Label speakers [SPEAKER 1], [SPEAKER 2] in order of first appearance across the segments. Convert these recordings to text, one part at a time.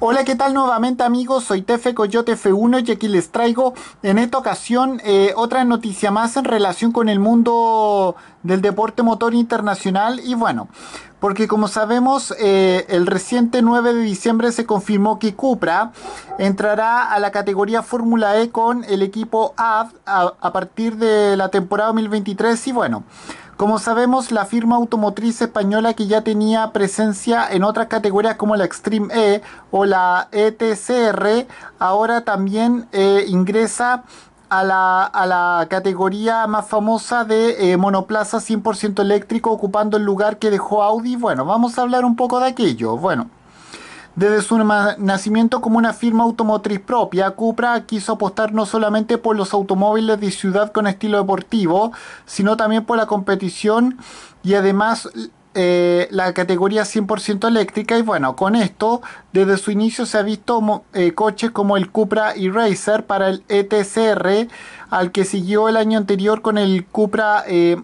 [SPEAKER 1] Hola, ¿qué tal nuevamente amigos? Soy Tefe Coyote F1 y aquí les traigo en esta ocasión eh, otra noticia más en relación con el mundo del deporte motor internacional y bueno, porque como sabemos eh, el reciente 9 de diciembre se confirmó que Cupra entrará a la categoría Fórmula E con el equipo AV a partir de la temporada 2023 y bueno. Como sabemos, la firma automotriz española que ya tenía presencia en otras categorías como la Extreme E o la ETCR, ahora también eh, ingresa a la, a la, categoría más famosa de eh, monoplaza 100% eléctrico, ocupando el lugar que dejó Audi. Bueno, vamos a hablar un poco de aquello. Bueno. Desde su nacimiento como una firma automotriz propia, Cupra quiso apostar no solamente por los automóviles de ciudad con estilo deportivo, sino también por la competición y además eh, la categoría 100% eléctrica y bueno, con esto desde su inicio se ha visto eh, coches como el Cupra E-Racer para el ETCR al que siguió el año anterior con el Cupra eh,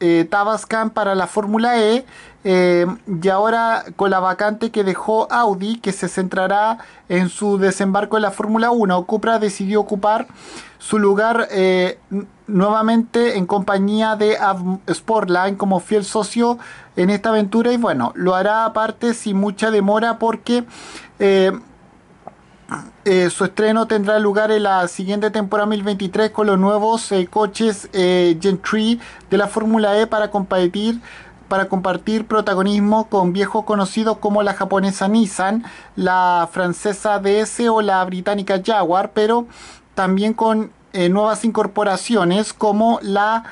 [SPEAKER 1] eh, Tabascan para la Fórmula E eh, y ahora con la vacante que dejó Audi que se centrará en su desembarco en la Fórmula 1. Cupra decidió ocupar su lugar eh, nuevamente en compañía de Sportline como fiel socio en esta aventura y bueno, lo hará aparte sin mucha demora porque... Eh, su estreno tendrá lugar en la siguiente temporada 2023 con los nuevos eh, coches eh, Gentry de la Fórmula E para para compartir protagonismo con viejos conocidos como la japonesa Nissan, la francesa DS o la británica Jaguar, pero también con nuevas incorporaciones como la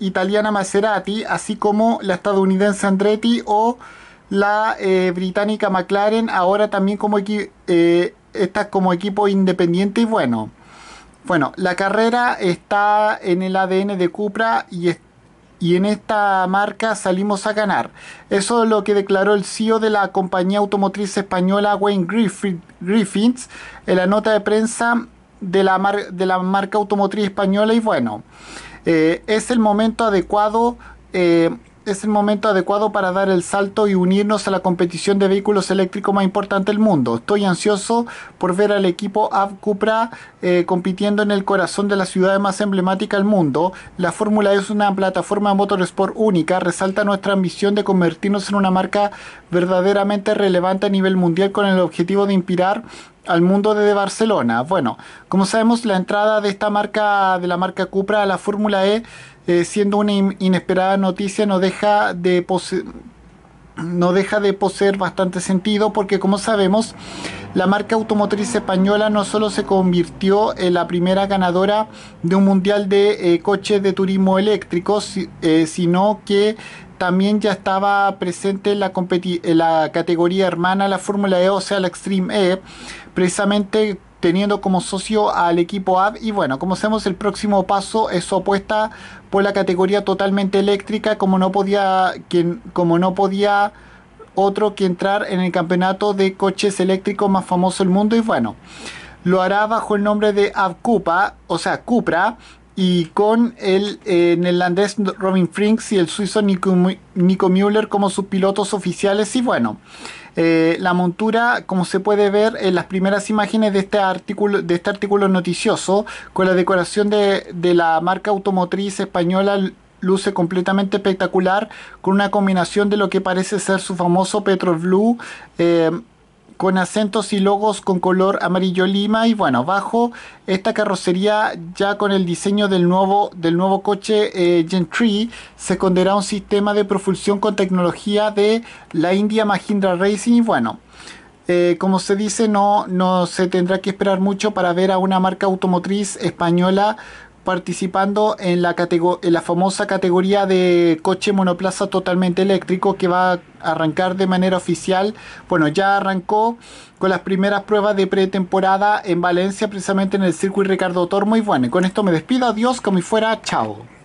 [SPEAKER 1] italiana Maserati, así como la estadounidense Andretti o la eh, británica McLaren ahora también como eh, está como equipo independiente y bueno. Bueno, la carrera está en el ADN de Cupra y, y en esta marca salimos a ganar. Eso es lo que declaró el CEO de la compañía automotriz española Wayne Griffiths en la nota de prensa de la, de la marca automotriz española y bueno, eh, es el momento adecuado es el momento adecuado para dar el salto y unirnos a la competición de vehículos eléctricos más importante del mundo. Estoy ansioso por ver al equipo Av Cupra eh, compitiendo en el corazón de la ciudad más emblemática del mundo. La Fórmula E es una plataforma motorsport única, resalta nuestra ambición de convertirnos en una marca verdaderamente relevante a nivel mundial con el objetivo de inspirar al mundo desde Barcelona. Bueno, como sabemos, la entrada de esta marca, de la marca Cupra a la Fórmula E eh, siendo una inesperada noticia, no deja de poseer no deja de poseer bastante sentido porque como sabemos la marca automotriz española no solo se convirtió en la primera ganadora de un mundial de eh, coches de turismo eléctrico eh, sino que también ya estaba presente en la, en la categoría hermana la Fórmula E, o sea la Extreme E, precisamente teniendo como socio al equipo AB y bueno, como hacemos el próximo paso es su apuesta por la categoría totalmente eléctrica como no podía quien como no podía otro que entrar en el campeonato de coches eléctricos más famoso del mundo y bueno, lo hará bajo el nombre de Cupra o sea, Cupra y con el eh, neerlandés Robin Frinks y el suizo Nico, Nico Müller como sus pilotos oficiales y bueno, eh, la montura, como se puede ver en las primeras imágenes de este artículo, de este artículo noticioso, con la decoración de, la marca automotriz española luce completamente espectacular con una combinación de lo que parece ser su famoso Petrol Blue eh, con acentos y logos con color amarillo lima y bueno, bajo esta carrocería ya con el diseño del nuevo, del nuevo coche gen eh, Gentry se esconderá un sistema de propulsión con tecnología de la India Mahindra Racing y bueno, eh, como se dice no, no se tendrá que esperar mucho para ver a una marca automotriz española participando en la, famosa categoría de coche monoplaza totalmente eléctrico que va a arrancar de manera oficial. Bueno, ya arrancó con las primeras pruebas de pretemporada en Valencia, precisamente en el circuito Ricardo Tormo. Y bueno, con esto me despido. Adiós, como y fuera. Chao.